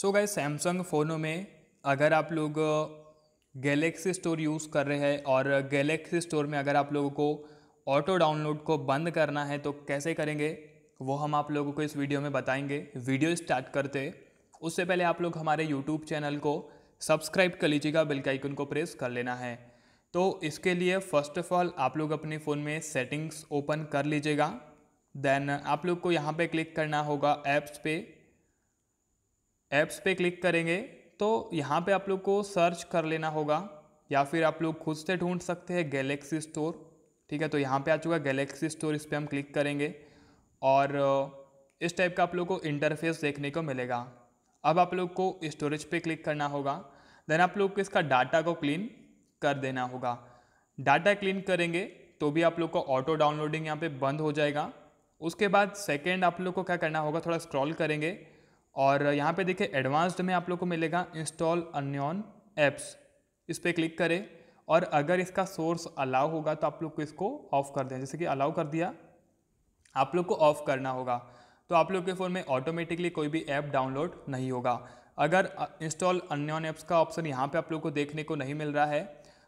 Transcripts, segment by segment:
सो गए सैमसंग फ़ोनों में अगर आप लोग गैलेक्सी स्टोर यूज़ कर रहे हैं और गैलेक्सी स्टोर में अगर आप लोगों को ऑटो डाउनलोड को बंद करना है तो कैसे करेंगे वो हम आप लोगों को इस वीडियो में बताएंगे वीडियो स्टार्ट करते उससे पहले आप लोग हमारे यूट्यूब चैनल को सब्सक्राइब कर लीजिएगा बेल आइकन को प्रेस कर लेना है तो इसके लिए फ़र्स्ट ऑफ ऑल आप लोग अपने फ़ोन में सेटिंग्स ओपन कर लीजिएगा देन आप लोग को यहाँ पे क्लिक करना होगा ऐप्स पे ऐप्स पे क्लिक करेंगे तो यहाँ पे आप लोग को सर्च कर लेना होगा या फिर आप लोग खुद से ढूंढ सकते हैं गैलेक्सी स्टोर ठीक है तो यहाँ पे आ चुका गैलेक्सी स्टोर इस पर हम क्लिक करेंगे और इस टाइप का आप लोग को इंटरफेस देखने को मिलेगा अब आप लोग को स्टोरेज पे क्लिक करना होगा देन आप लोग को इसका डाटा को क्लीन कर देना होगा डाटा क्लीन करेंगे तो भी आप लोग को ऑटो डाउनलोडिंग यहाँ पे बंद हो जाएगा उसके बाद सेकेंड आप लोग को क्या करना होगा थोड़ा स्क्रॉल करेंगे और यहाँ पे देखिए एडवांस्ड में आप लोग को मिलेगा इंस्टॉल अन्योन ऐप्स इस पर क्लिक करें और अगर इसका सोर्स अलाउ होगा तो आप लोग को इसको ऑफ़ कर दें जैसे कि अलाउ कर दिया आप लोग को ऑफ़ करना होगा तो आप लोग के फ़ोन में ऑटोमेटिकली कोई भी ऐप डाउनलोड नहीं होगा अगर इंस्टॉल अन्योन ऐप्स का ऑप्शन यहाँ पर आप लोग को देखने को नहीं मिल रहा है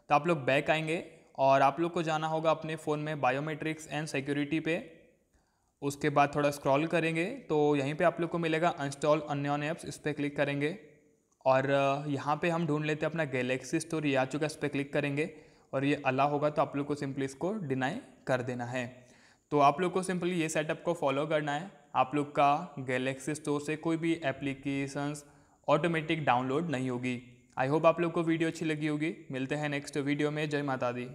तो आप लोग बैक आएंगे और आप लोग को जाना होगा अपने फ़ोन में बायोमेट्रिक्स एंड सिक्योरिटी पे उसके बाद थोड़ा स्क्रॉल करेंगे तो यहीं पे आप लोग को मिलेगा इंस्टॉल अन्योन ऐप्स इस पर क्लिक करेंगे और यहाँ पे हम ढूंढ लेते हैं अपना गैलेक्सी स्टोर ये आ चुका इस पर क्लिक करेंगे और ये अला होगा तो आप लोग को सिंपली इसको डिनाई कर देना है तो आप लोग को सिंपली ये सेटअप को फॉलो करना है आप लोग का गैलेक्सी स्टोर से कोई भी एप्लीकेशंस ऑटोमेटिक डाउनलोड नहीं होगी आई होप आप लोग को वीडियो अच्छी लगी होगी मिलते हैं नेक्स्ट वीडियो में जय माता दी